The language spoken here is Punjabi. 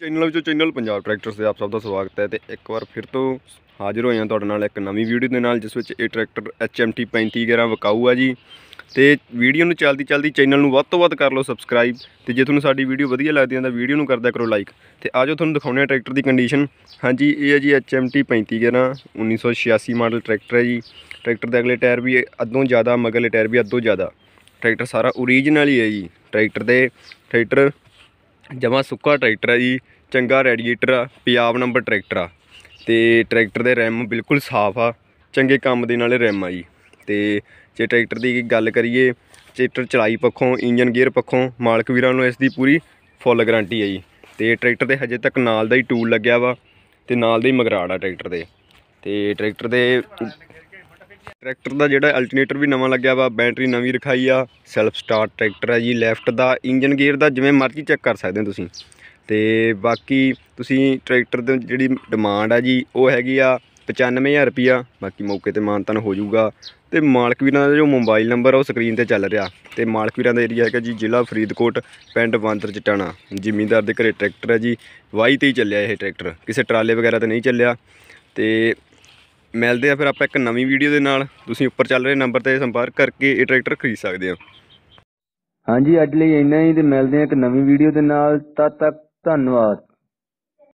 ਚੈਨਲ ਵਿੱਚੋਂ ਚੈਨਲ ਪੰਜਾਬ ਟਰੈਕਟਰਸ ਦੇ ਆਪ ਸਭ ਦਾ ਸਵਾਗਤ ਹੈ ਤੇ ਇੱਕ ਵਾਰ ਫਿਰ ਤੋਂ ਹਾਜ਼ਰ ਹੋਏ ਹਾਂ ਤੁਹਾਡੇ ਨਾਲ ਇੱਕ ਨਵੀਂ ਵੀਡੀਓ ਦੇ ਨਾਲ ਜਿਸ ਵਿੱਚ ਇਹ ਟਰੈਕਟਰ HMT 3511 ਗੇਰਾ ਵਕਾਊ ਆ ਜੀ ਤੇ ਵੀਡੀਓ ਨੂੰ ਚਲਦੀ ਚਲਦੀ ਚੈਨਲ ਨੂੰ ਵੱਧ ਤੋਂ ਵੱਧ ਕਰ ਲਓ ਸਬਸਕ੍ਰਾਈਬ ਤੇ ਜੇ ਤੁਹਾਨੂੰ ਸਾਡੀ ਵੀਡੀਓ ਵਧੀਆ ਲੱਗਦੀ ਹੈ ਤਾਂ ਵੀਡੀਓ ਨੂੰ ਕਰਦਿਆ ਕਰੋ ਲਾਈਕ ਤੇ ਆਜੋ ਤੁਹਾਨੂੰ ਦਿਖਾਉਂਦੇ ਆ ਟਰੈਕਟਰ ਦੀ ਕੰਡੀਸ਼ਨ ਹਾਂਜੀ ਇਹ ਹੈ ਜੀ HMT 3511 1986 ਮਾਡਲ ਟਰੈਕਟਰ ਹੈ ਜੀ ਟਰੈਕਟਰ ਦੇ ਅਗਲੇ ਟਾਇਰ ਵੀ ਅੱਧੋਂ ਜ਼ਿਆਦਾ ਮਗਲੇ ਟਾਇਰ ਵੀ ਅੱਧੋਂ ਜ਼ਿਆਦਾ ਟਰੈਕਟਰ ਸਾਰਾ ਓਰੀਜਨਲ ਹੀ ਹੈ ਜੀ ਟਰੈਕਟਰ ਦੇ ਟਰੈਕਟਰ ਜਮਾ ਸੁੱਕਾ ਟਰੈਕਟਰ ਹੈ ਜੀ ਚੰਗਾ ਰੈਡੀਏਟਰ ਆ ਪੰਜਾਬ ਨੰਬਰ ਟਰੈਕਟਰ ਆ ਤੇ ਟਰੈਕਟਰ ਦੇ ਰਿਮ ਬਿਲਕੁਲ ਸਾਫ਼ ਆ ਚੰਗੇ ਕੰਮ ਦੇ ਨਾਲੇ ਰਿਮ ਆ ਜੀ ਤੇ ਜੇ ਟਰੈਕਟਰ ਦੀ ਗੱਲ ਕਰੀਏ ਟਰੈਕਟਰ ਚਲਾਈ ਪੱਖੋਂ ਇੰਜਨ ਗੇਅਰ ਪੱਖੋਂ ਮਾਲਕ ਵੀਰਾਂ ਨੂੰ ਇਸ ਦੀ ਪੂਰੀ ਫੁੱਲ ਗਾਰੰਟੀ ਹੈ ਜੀ ਤੇ ਟਰੈਕਟਰ ਦੇ ਹਜੇ ਤੱਕ ਨਾਲ ਦਾ ਹੀ ਟੂਲ ਲੱਗਿਆ ਵਾ ਤੇ ਨਾਲ ਦੇ ਹੀ ਮਗਰਾੜ ਆ ਟਰੈਕਟਰ ਦੇ ਤੇ ਟਰੈਕਟਰ ਦੇ ਟਰੈਕਟਰ ਦਾ ਜਿਹੜਾ ਅਲਟਰਨੇਟਰ ਵੀ ਨਵਾਂ ਲੱਗਿਆ ਵਾ ਬੈਟਰੀ ਨਵੀਂ ਰਖਾਈ ਆ ਸੈਲਫ ਸਟਾਰਟ ਟਰੈਕਟਰ ਹੈ ਜੀ ਲੈਫਟ ਦਾ ਇੰਜਨ ਗੇਅਰ ਦਾ ਜਿਵੇਂ ਮਰਜ਼ੀ ਚੈੱਕ ਕਰ ਸਕਦੇ ਹੋ ਤੁਸੀਂ ਤੇ ਬਾਕੀ ਤੁਸੀਂ ਟਰੈਕਟਰ ਦੇ ਜਿਹੜੀ ਡਿਮਾਂਡ ਆ ਜੀ ਉਹ ਹੈਗੀ ਆ 95000 ਰੁਪਿਆ ਬਾਕੀ ਮੌਕੇ ਤੇ ਮਾਨਤਨ ਹੋ ਜਾਊਗਾ ਤੇ ਮਾਲਕ ਵੀਰਾਂ ਦਾ ਜੋ ਮੋਬਾਈਲ ਨੰਬਰ ਉਹ ਸਕਰੀਨ ਤੇ ਚੱਲ ਰਿਹਾ ਤੇ ਮਾਲਕ ਵੀਰਾਂ ਦਾ ਏਰੀਆ ਹੈਗਾ ਜੀ ਜ਼ਿਲ੍ਹਾ ਫਰੀਦਕੋਟ ਪਿੰਡ ਬਾਂਦਰ ਚਟਾਣਾ ਜ਼ਿਮੀਂਦਾਰ ਦੇ ਘਰੇ ਟਰੈਕਟਰ ਹੈ ਜੀ ਵਾਈ ਤੇ ਹੀ ਚੱਲਿਆ ਇਹ ਟਰੈਕਟਰ ਕਿਸੇ ਟਰਾਲੇ ਵਗੈਰਾ ਤੇ ਨਹੀਂ ਚੱਲਿਆ ਤੇ ਮਿਲਦੇ ਆ ਫਿਰ ਆਪਾਂ ਇੱਕ ਨਵੀਂ ਵੀਡੀਓ ਦੇ ਨਾਲ ਤੁਸੀਂ ਉੱਪਰ ਚੱਲ ਰਹੇ ਨੰਬਰ ਤੇ ਸੰਪਰਕ ਕਰਕੇ ਇਹ ਟਰੈਕਟਰ ਖਰੀਦ ਸਕਦੇ ਹੋ ਹਾਂਜੀ ਅੱਜ ਲਈ ਇੰਨਾ ਹੀ ਤੇ ਮਿਲਦੇ ਆ ਇੱਕ ਨਵੀਂ ਵੀਡੀਓ ਦੇ ਨਾਲ ਤਦ ਤੱਕ ਧੰਨਵਾਦ